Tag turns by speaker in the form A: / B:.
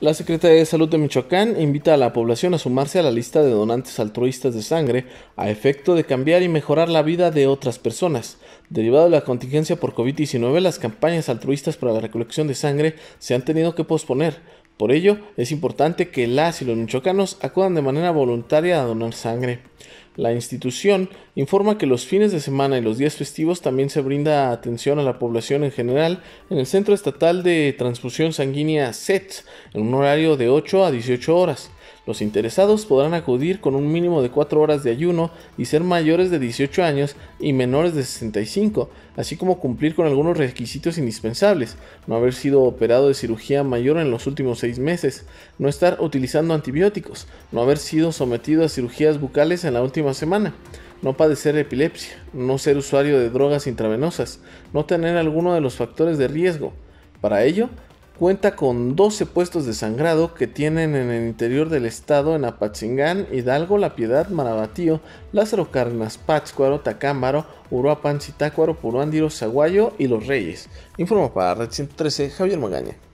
A: La Secretaría de Salud de Michoacán invita a la población a sumarse a la lista de donantes altruistas de sangre a efecto de cambiar y mejorar la vida de otras personas. Derivado de la contingencia por COVID-19, las campañas altruistas para la recolección de sangre se han tenido que posponer. Por ello, es importante que las y los michoacanos acudan de manera voluntaria a donar sangre. La institución informa que los fines de semana y los días festivos también se brinda atención a la población en general en el Centro Estatal de Transfusión Sanguínea SETS en un horario de 8 a 18 horas. Los interesados podrán acudir con un mínimo de 4 horas de ayuno y ser mayores de 18 años y menores de 65, así como cumplir con algunos requisitos indispensables, no haber sido operado de cirugía mayor en los últimos 6 meses, no estar utilizando antibióticos, no haber sido sometido a cirugías bucales en la última semana. No padecer epilepsia, no ser usuario de drogas intravenosas, no tener alguno de los factores de riesgo. Para ello, cuenta con 12 puestos de sangrado que tienen en el interior del estado en Apatzingán, Hidalgo, La Piedad, Marabatío, Lázaro Carnas, Pátzcuaro, Tacámbaro, Uruapan, Citácuaro, Puruándiro, Zaguayo y Los Reyes. Informa para Red 113 Javier Magaña.